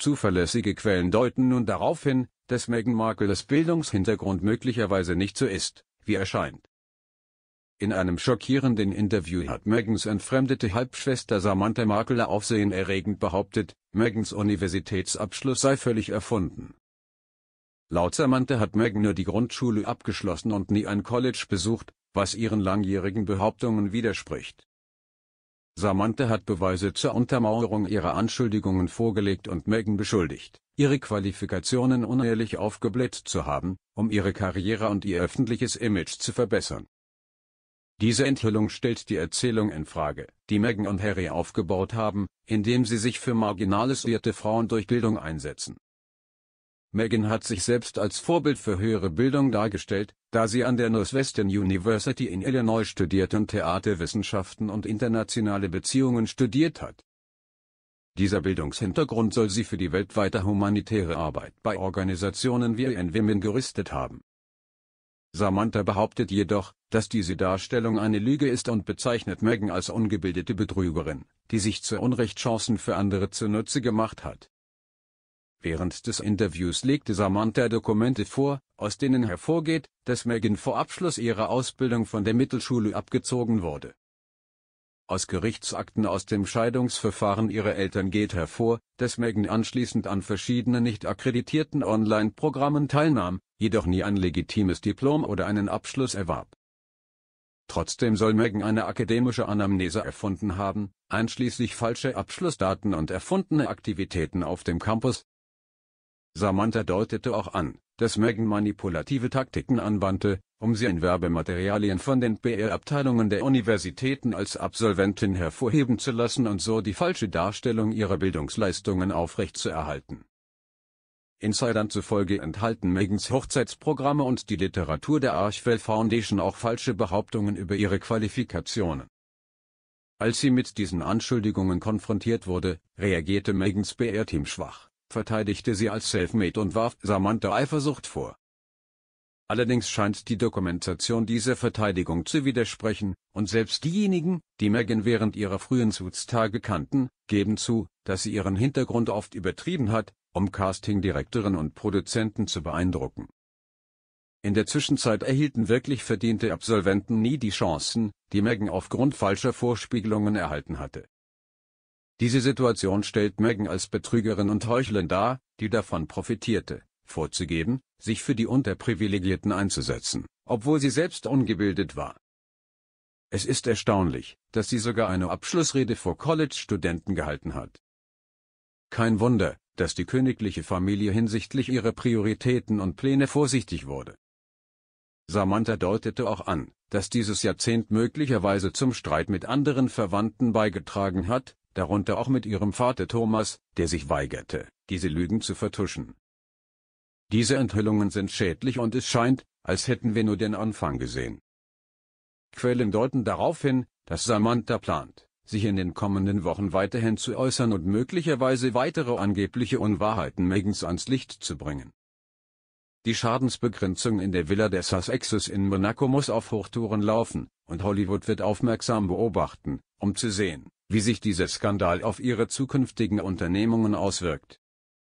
Zuverlässige Quellen deuten nun darauf hin, dass Meghan Markles Bildungshintergrund möglicherweise nicht so ist, wie erscheint. In einem schockierenden Interview hat Megans entfremdete Halbschwester Samantha Markle aufsehenerregend behauptet, Megans Universitätsabschluss sei völlig erfunden. Laut Samantha hat Meghan nur die Grundschule abgeschlossen und nie ein College besucht, was ihren langjährigen Behauptungen widerspricht. Samantha hat Beweise zur Untermauerung ihrer Anschuldigungen vorgelegt und Megan beschuldigt, ihre Qualifikationen unehrlich aufgebläht zu haben, um ihre Karriere und ihr öffentliches Image zu verbessern. Diese Enthüllung stellt die Erzählung in Frage, die Meghan und Harry aufgebaut haben, indem sie sich für marginalisierte Frauen durch Bildung einsetzen. Megan hat sich selbst als Vorbild für höhere Bildung dargestellt, da sie an der Northwestern University in Illinois studiert und Theaterwissenschaften und internationale Beziehungen studiert hat. Dieser Bildungshintergrund soll sie für die weltweite humanitäre Arbeit bei Organisationen wie UN Women gerüstet haben. Samantha behauptet jedoch, dass diese Darstellung eine Lüge ist und bezeichnet Megan als ungebildete Betrügerin, die sich zu Unrecht Chancen für andere zunutze gemacht hat. Während des Interviews legte Samantha Dokumente vor, aus denen hervorgeht, dass Megan vor Abschluss ihrer Ausbildung von der Mittelschule abgezogen wurde. Aus Gerichtsakten aus dem Scheidungsverfahren ihrer Eltern geht hervor, dass Megan anschließend an verschiedenen nicht akkreditierten Online-Programmen teilnahm, jedoch nie ein legitimes Diplom oder einen Abschluss erwarb. Trotzdem soll Megan eine akademische Anamnese erfunden haben, einschließlich falscher Abschlussdaten und erfundene Aktivitäten auf dem Campus, Samantha deutete auch an, dass Meghan manipulative Taktiken anwandte, um sie in Werbematerialien von den PR-Abteilungen der Universitäten als Absolventin hervorheben zu lassen und so die falsche Darstellung ihrer Bildungsleistungen aufrechtzuerhalten. Insidern zufolge enthalten Megans Hochzeitsprogramme und die Literatur der Archwell Foundation auch falsche Behauptungen über ihre Qualifikationen. Als sie mit diesen Anschuldigungen konfrontiert wurde, reagierte Megans PR-Team schwach verteidigte sie als Selfmade und warf Samantha Eifersucht vor. Allerdings scheint die Dokumentation dieser Verteidigung zu widersprechen, und selbst diejenigen, die Meghan während ihrer frühen Suits-Tage kannten, geben zu, dass sie ihren Hintergrund oft übertrieben hat, um Castingdirektoren und Produzenten zu beeindrucken. In der Zwischenzeit erhielten wirklich verdiente Absolventen nie die Chancen, die Meghan aufgrund falscher Vorspiegelungen erhalten hatte diese Situation stellt Megan als Betrügerin und Heuchlerin dar, die davon profitierte, vorzugeben, sich für die Unterprivilegierten einzusetzen, obwohl sie selbst ungebildet war. Es ist erstaunlich, dass sie sogar eine Abschlussrede vor College-Studenten gehalten hat. Kein Wunder, dass die königliche Familie hinsichtlich ihrer Prioritäten und Pläne vorsichtig wurde. Samantha deutete auch an, dass dieses Jahrzehnt möglicherweise zum Streit mit anderen Verwandten beigetragen hat, darunter auch mit ihrem Vater Thomas, der sich weigerte, diese Lügen zu vertuschen. Diese Enthüllungen sind schädlich und es scheint, als hätten wir nur den Anfang gesehen. Quellen deuten darauf hin, dass Samantha plant, sich in den kommenden Wochen weiterhin zu äußern und möglicherweise weitere angebliche Unwahrheiten Megans ans Licht zu bringen. Die Schadensbegrenzung in der Villa der Sussexes in Monaco muss auf Hochtouren laufen, und Hollywood wird aufmerksam beobachten, um zu sehen, wie sich dieser Skandal auf ihre zukünftigen Unternehmungen auswirkt